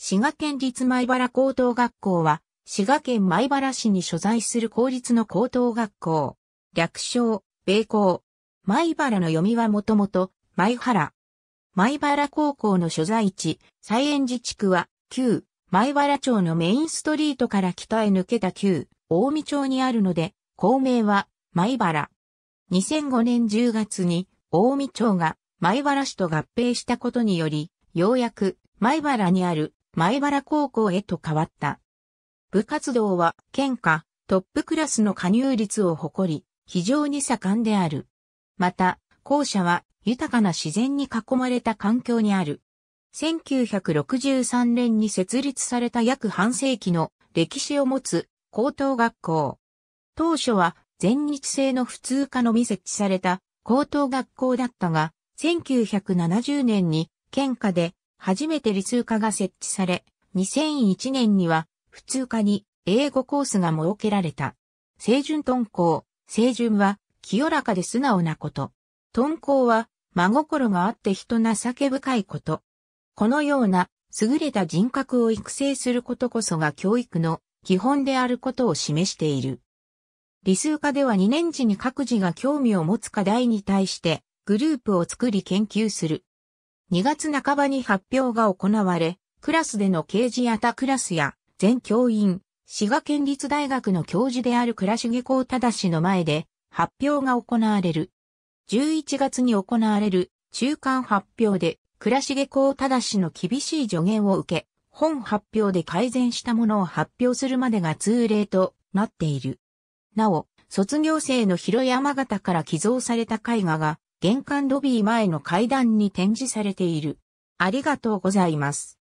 滋賀県立米原高等学校は、滋賀県米原市に所在する公立の高等学校。略称、米高。米原の読みはもともと、米原。米原高校の所在地、西園寺地区は、旧、米原町のメインストリートから北へ抜けた旧、大見町にあるので、校名は、米原。2005年10月に、大見町が、米原市と合併したことにより、ようやく、米原にある前原高校へと変わった。部活動は県下トップクラスの加入率を誇り、非常に盛んである。また、校舎は豊かな自然に囲まれた環境にある。1963年に設立された約半世紀の歴史を持つ高等学校。当初は全日制の普通科のみ設置された高等学校だったが、1970年に県下で初めて理数科が設置され、2001年には普通科に英語コースが設けられた。清純敦校、清純は清らかで素直なこと。敦校は真心があって人情け深いこと。このような優れた人格を育成することこそが教育の基本であることを示している。理数科では2年時に各自が興味を持つ課題に対してグループを作り研究する。2月半ばに発表が行われ、クラスでの刑事や他クラスや、全教員、滋賀県立大学の教授である倉重孝忠氏の前で、発表が行われる。11月に行われる中間発表で、倉重孝忠氏の厳しい助言を受け、本発表で改善したものを発表するまでが通例となっている。なお、卒業生の広山形から寄贈された絵画が玄関ロビー前の階段に展示されている。ありがとうございます。